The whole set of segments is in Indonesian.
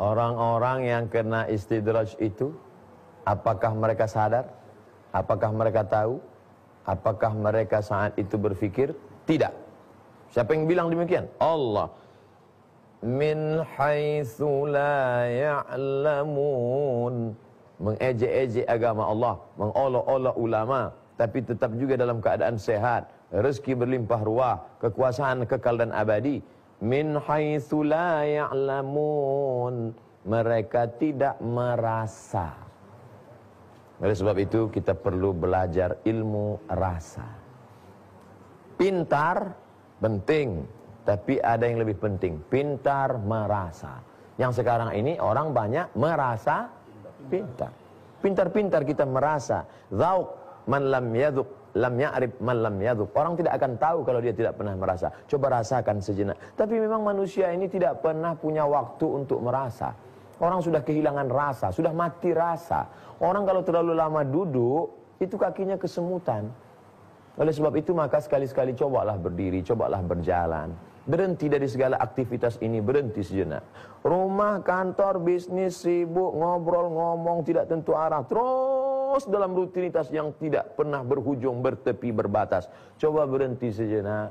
Orang-orang yang kena istidraj itu, apakah mereka sadar? Apakah mereka tahu? Apakah mereka saat itu berfikir? Tidak. Siapa yang bilang demikian? Allah. Min haitsu la ya'lamun. Mengejek-ejek agama Allah, mengolok-olok ulama, tapi tetap juga dalam keadaan sehat, rezeki berlimpah ruah, kekuasaan kekal dan abadi min haitsu la ya'lamun. Mereka tidak merasa. Oleh sebab itu kita perlu belajar ilmu rasa. Pintar penting, tapi ada yang lebih penting, pintar merasa. Yang sekarang ini orang banyak merasa pintar. Pintar-pintar kita merasa. Zauk man lam yaduk lam ya'rif man lam yadhuk. Orang tidak akan tahu kalau dia tidak pernah merasa. Coba rasakan sejenak. Tapi memang manusia ini tidak pernah punya waktu untuk merasa. Orang sudah kehilangan rasa, sudah mati rasa. Orang kalau terlalu lama duduk, itu kakinya kesemutan. Oleh sebab itu maka sekali-sekali cobalah berdiri, cobalah berjalan. Berhenti dari segala aktivitas ini, berhenti sejenak. Rumah, kantor, bisnis, sibuk, ngobrol, ngomong, tidak tentu arah. Terus terus dalam rutinitas yang tidak pernah berhujung, bertepi, berbatas. Coba berhenti sejenak,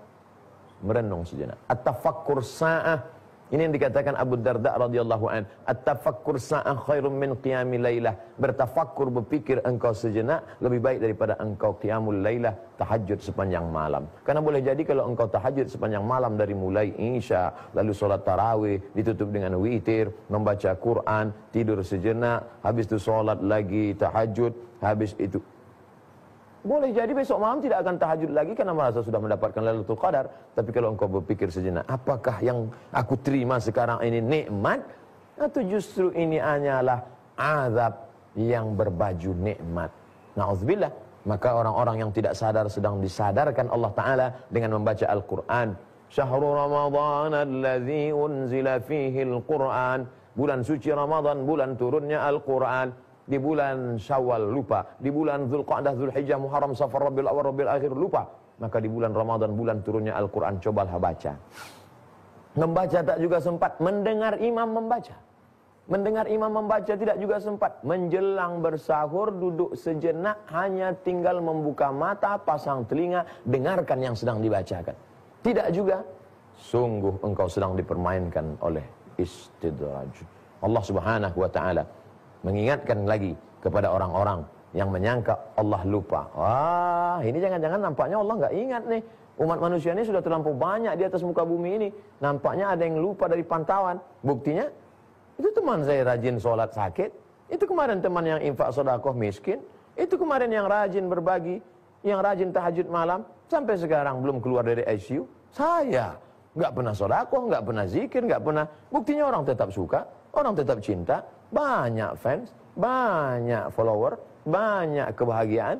merenung sejenak. At-tafakkur sa'ah ini yang dikatakan Abu Darda radhiyallahu an, "At-tafakkur sa'an khairum min qiyami lailah." Bertafakkur berpikir engkau sejenak lebih baik daripada engkau qiyamul lailah, tahajud sepanjang malam. Karena boleh jadi kalau engkau tahajud sepanjang malam dari mulai isya, lalu solat tarawih ditutup dengan witir, membaca Quran, tidur sejenak, habis itu solat lagi tahajud, habis itu boleh jadi besok malam tidak akan tahajud lagi karena merasa sudah mendapatkan Lailatul Qadar. Tapi kalau engkau berpikir sejenak, apakah yang aku terima sekarang ini nikmat atau justru ini hanyalah azab yang berbaju nikmat. Nauzubillah. Maka orang-orang yang tidak sadar sedang disadarkan Allah taala dengan membaca Al-Qur'an. Syahrul Ramadan allazi unzila fihi Al-Qur'an. Bulan suci Ramadan, bulan turunnya Al-Qur'an di bulan Syawal lupa, di bulan Zulqa'dah, Zulhijjah, Muharram, Safar, Rabiul Awal, Rabiul Akhir lupa. Maka di bulan Ramadan, bulan turunnya Al-Quran, cobalah baca. Membaca tak juga sempat, mendengar imam membaca. Mendengar imam membaca tidak juga sempat. Menjelang bersahur, duduk sejenak, hanya tinggal membuka mata, pasang telinga, dengarkan yang sedang dibacakan. Tidak juga. Sungguh engkau sedang dipermainkan oleh istidraj. Allah subhanahu wa ta'ala mengingatkan lagi kepada orang-orang yang menyangka Allah lupa. Wah, ini jangan-jangan nampaknya Allah nggak ingat nih. Umat manusia ini sudah terlampau banyak di atas muka bumi ini. Nampaknya ada yang lupa dari pantauan. Buktinya, itu teman saya rajin sholat sakit. Itu kemarin teman yang infak sodakoh miskin. Itu kemarin yang rajin berbagi. Yang rajin tahajud malam. Sampai sekarang belum keluar dari ICU. Saya nggak pernah sodakoh, nggak pernah zikir, nggak pernah. Buktinya orang tetap suka, orang tetap cinta, banyak fans, banyak follower, banyak kebahagiaan,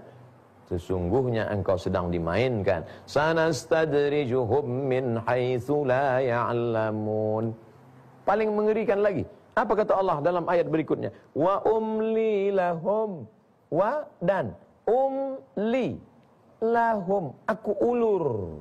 Sesungguhnya engkau sedang dimainkan. Sanastadrijuhum min haitsu la ya'lamun. Paling mengerikan lagi. Apa kata Allah dalam ayat berikutnya? Wa umli lahum. Wa dan umli lahum. Aku ulur.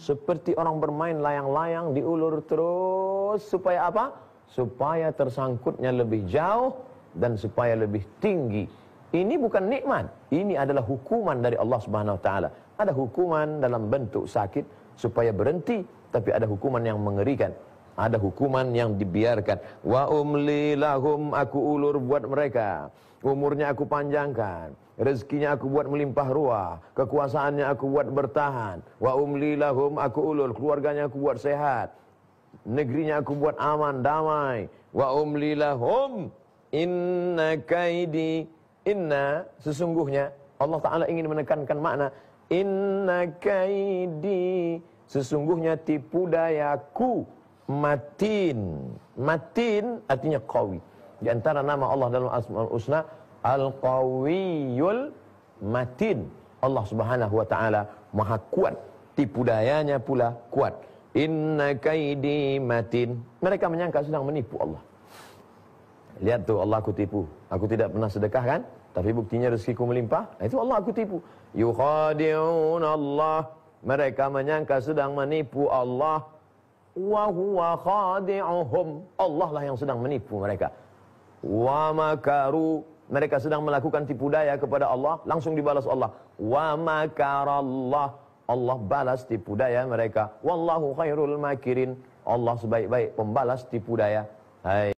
Seperti orang bermain layang-layang diulur terus supaya apa? supaya tersangkutnya lebih jauh dan supaya lebih tinggi. Ini bukan nikmat, ini adalah hukuman dari Allah Subhanahu wa taala. Ada hukuman dalam bentuk sakit supaya berhenti, tapi ada hukuman yang mengerikan. Ada hukuman yang dibiarkan. Wa umli lahum aku ulur buat mereka. Umurnya aku panjangkan. Rezekinya aku buat melimpah ruah. Kekuasaannya aku buat bertahan. Wa umli lahum aku ulur. Keluarganya aku buat sehat. Negerinya aku buat aman, damai. Wa umli lahum inna kaidi inna sesungguhnya Allah Ta'ala ingin menekankan makna inna kaidi sesungguhnya tipu dayaku matin matin artinya qawi di antara nama Allah dalam Asmaul Husna Al-Qawiyul Matin Allah Subhanahu wa taala maha kuat tipu dayanya pula kuat Inna kaidi matin. Mereka menyangka sedang menipu Allah. Lihat tuh Allah aku tipu. Aku tidak pernah sedekah kan? Tapi buktinya rezekiku melimpah. Nah, itu Allah aku tipu. Yukhadi'un Allah. Mereka menyangka sedang menipu Allah. Wa huwa khadi'uhum. Allah lah yang sedang menipu mereka. Wa makaru. Mereka sedang melakukan tipu daya kepada Allah. Langsung dibalas Allah. Wa makarallah. Allah balas tipu daya mereka. Wallahu khairul makirin. Allah sebaik-baik pembalas tipu daya. Hai.